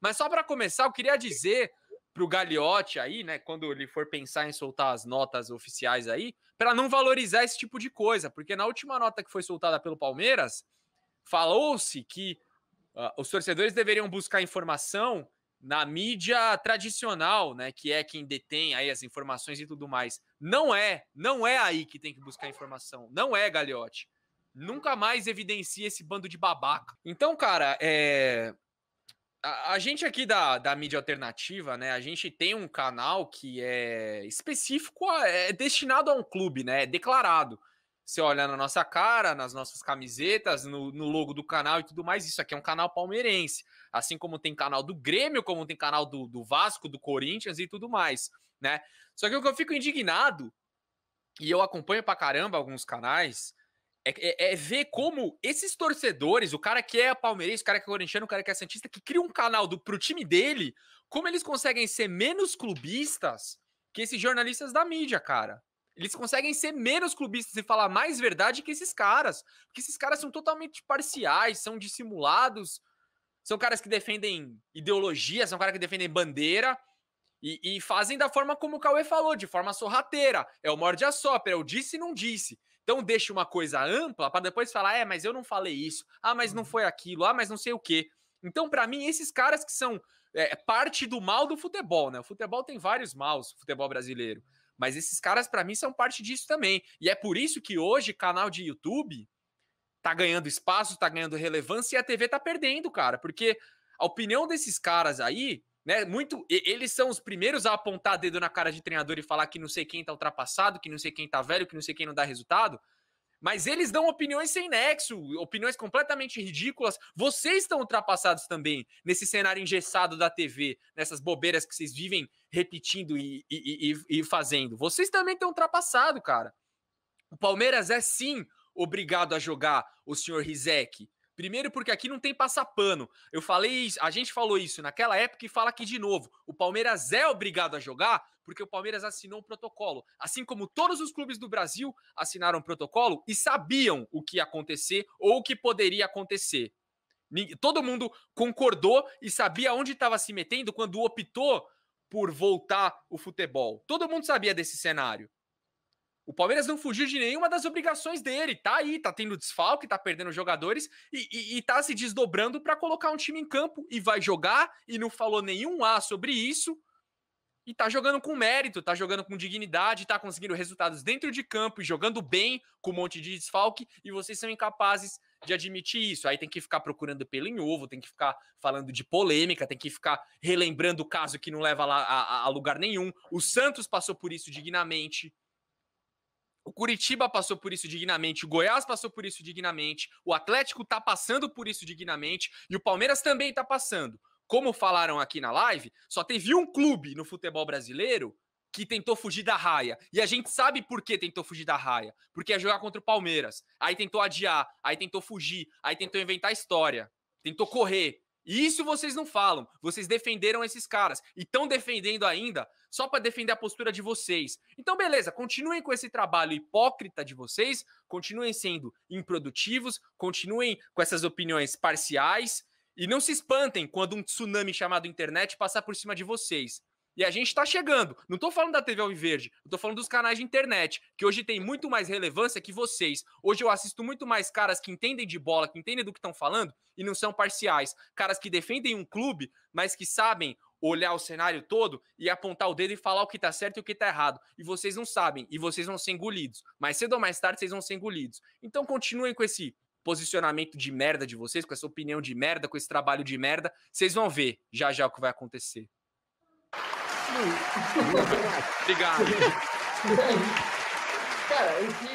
Mas só para começar, eu queria dizer para o Gagliotti aí, né, quando ele for pensar em soltar as notas oficiais aí, para não valorizar esse tipo de coisa, porque na última nota que foi soltada pelo Palmeiras, falou-se que uh, os torcedores deveriam buscar informação na mídia tradicional, né, que é quem detém aí as informações e tudo mais. Não é, não é aí que tem que buscar informação, não é, Gagliotti. Nunca mais evidencia esse bando de babaca. Então, cara, é a, a, gente aqui da, da mídia alternativa, né? A gente tem um canal que é específico, a, é destinado a um clube, né? É declarado. Você olha na nossa cara, nas nossas camisetas, no, no logo do canal e tudo mais. Isso aqui é um canal palmeirense. Assim como tem canal do Grêmio, como tem canal do, do Vasco, do Corinthians e tudo mais, né? Só que o que eu fico indignado, e eu acompanho pra caramba alguns canais, é, é, é, ver como esses torcedores, o cara que é palmeirense, o cara que é corintiano, o cara que é santista, que cria um canal do, pro time dele, como eles conseguem ser menos clubistas que esses jornalistas da mídia, cara. Eles conseguem ser menos clubistas e falar mais verdade que esses caras. Porque esses caras são totalmente parciais, são dissimulados, são caras que defendem ideologia, são caras que defendem bandeira. E, e, fazem da forma como o Cauê falou, de forma sorrateira. É o morde a sopra, é o disse e não disse. Então deixa uma coisa ampla para depois falar, é, mas eu não falei isso, ah, mas não uhum. foi aquilo, ah, mas não sei o quê. Então, para mim, esses caras que são é, parte do mal do futebol, né? O futebol tem vários maus, o futebol brasileiro. Mas esses caras, para mim, são parte disso também. E é por isso que hoje canal de YouTube tá ganhando espaço, tá ganhando relevância e a TV tá perdendo, cara. Porque a opinião desses caras aí né? Muito, eles são os primeiros a apontar dedo na cara de treinador e falar que não sei quem tá ultrapassado, que não sei quem tá velho, que não sei quem não dá resultado. Mas eles dão opiniões sem nexo, opiniões completamente ridículas. Vocês estão ultrapassados também nesse cenário engessado da TV, nessas bobeiras que vocês vivem repetindo e, e, e, e fazendo. Vocês também estão ultrapassados, cara. O Palmeiras é sim obrigado a jogar o senhor Rizek, Primeiro, porque aqui não tem passapano. Eu falei, a gente falou isso naquela época e fala aqui de novo. O Palmeiras é obrigado a jogar porque o Palmeiras assinou um protocolo. Assim como todos os clubes do Brasil assinaram um protocolo e sabiam o que ia acontecer ou o que poderia acontecer. Todo mundo concordou e sabia onde estava se metendo quando optou por voltar o futebol. Todo mundo sabia desse cenário. O Palmeiras não fugiu de nenhuma das obrigações dele. Tá aí, tá tendo desfalque, tá perdendo jogadores e, e, e tá se desdobrando para colocar um time em campo e vai jogar e não falou nenhum A sobre isso. E tá jogando com mérito, tá jogando com dignidade, tá conseguindo resultados dentro de campo e jogando bem com um monte de desfalque e vocês são incapazes de admitir isso. Aí tem que ficar procurando pelo em ovo, tem que ficar falando de polêmica, tem que ficar relembrando o caso que não leva lá a, a lugar nenhum. O Santos passou por isso dignamente. O Curitiba passou por isso dignamente, o Goiás passou por isso dignamente, o Atlético está passando por isso dignamente e o Palmeiras também está passando. Como falaram aqui na live, só teve um clube no futebol brasileiro que tentou fugir da raia. E a gente sabe por que tentou fugir da raia. Porque ia é jogar contra o Palmeiras. Aí tentou adiar, aí tentou fugir, aí tentou inventar história, tentou correr. Isso vocês não falam. Vocês defenderam esses caras e estão defendendo ainda só para defender a postura de vocês. Então, beleza, continuem com esse trabalho hipócrita de vocês, continuem sendo improdutivos, continuem com essas opiniões parciais e não se espantem quando um tsunami chamado internet passar por cima de vocês. E a gente está chegando. Não estou falando da TV Alviverde, eu tô falando dos canais de internet, que hoje tem muito mais relevância que vocês. Hoje eu assisto muito mais caras que entendem de bola, que entendem do que estão falando e não são parciais. Caras que defendem um clube, mas que sabem olhar o cenário todo e apontar o dedo e falar o que está certo e o que está errado. E vocês não sabem, e vocês vão ser engolidos. Mais cedo ou mais tarde vocês vão ser engolidos. Então continuem com esse posicionamento de merda de vocês, com essa opinião de merda, com esse trabalho de merda. Vocês vão ver já já o que vai acontecer. Obrigado. Cara, enfim.